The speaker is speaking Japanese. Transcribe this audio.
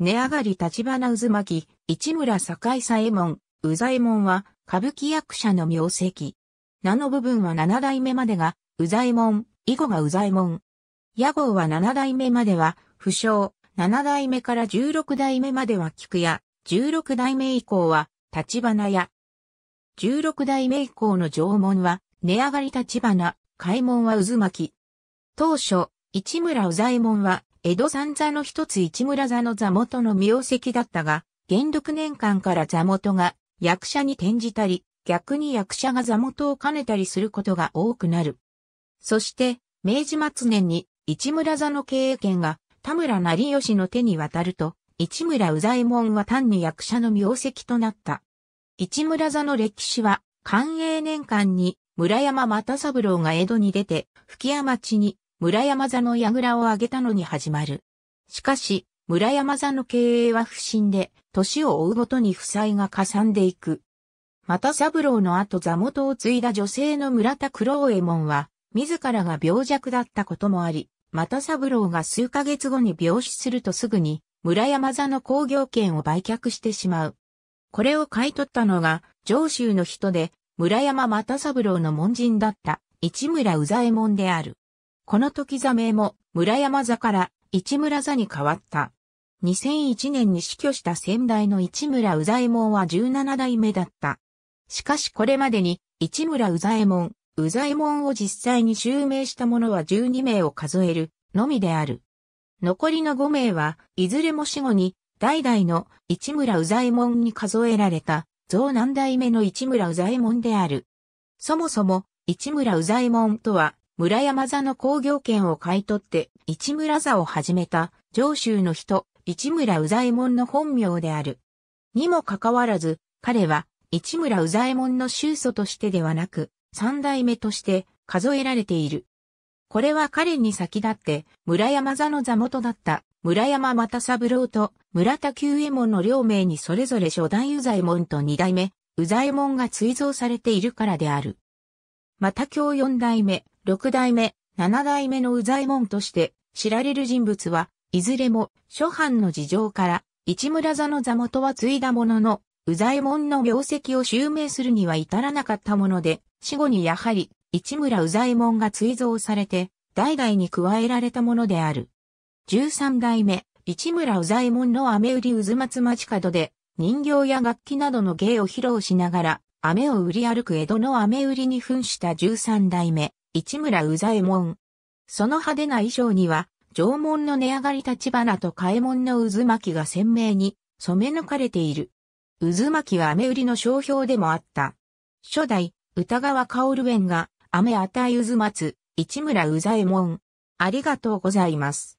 値上がり立花渦巻、市村境左衛門、右左衛門は、歌舞伎役者の名跡。名の部分は七代目までが、右左衛門、以後が右左衛門。屋号は七代目までは、不詳、七代目から十六代目までは菊屋、十六代目以降は、立花屋。十六代目以降の縄文は、値上がり立花、開門は渦巻当初、市村右左衛門は、江戸三座の一つ市村座の座元の名跡だったが、元禄年間から座元が役者に転じたり、逆に役者が座元を兼ねたりすることが多くなる。そして、明治末年に市村座の経営権が田村成義の手に渡ると、市村宇左衛門は単に役者の名跡となった。市村座の歴史は、寛永年間に村山又三郎が江戸に出て、吹屋町に村山座の矢倉を挙げたのに始まる。しかし、村山座の経営は不振で、年を追うごとに負債がかさんでいく。また三郎の後座元を継いだ女性の村田九郎右衛門は、自らが病弱だったこともあり、また三郎が数ヶ月後に病死するとすぐに、村山座の工業権を売却してしまう。これを買い取ったのが、上州の人で、村山又三郎の門人だった、市村宇左衛門である。この時座名も村山座から市村座に変わった。2001年に死去した先代の市村宇左衛門は17代目だった。しかしこれまでに市村宇左衛門、宇左衛門を実際に襲名した者は12名を数えるのみである。残りの5名はいずれも死後に代々の市村宇左衛門に数えられた増南代目の市村宇左衛門である。そもそも市村宇左衛門とは村山座の工業権を買い取って市村座を始めた上州の人、市村宇左衛門の本名である。にもかかわらず、彼は市村宇左衛門の宗祖としてではなく、三代目として数えられている。これは彼に先立って村山座の座元だった村山又三郎と村田久右衛門の両名にそれぞれ初代右左衛門と二代目右左衛門が追贈されているからである。また今日四代目、六代目、七代目の右左衛門として知られる人物は、いずれも諸藩の事情から、市村座の座元は継いだものの、右左衛門の業績を襲名するには至らなかったもので、死後にやはり、市村右左衛門が追贈されて、代々に加えられたものである。十三代目、市村右左衛門の雨売り渦松町角で、人形や楽器などの芸を披露しながら、飴を売り歩く江戸の飴売りに扮した十三代目、市村宇左衛門。その派手な衣装には、縄文の値上がり立花と替え門の渦巻きが鮮明に染め抜かれている。渦巻きは飴売りの商標でもあった。初代、歌川薫園が、飴与え渦松、市村宇左衛門。ありがとうございます。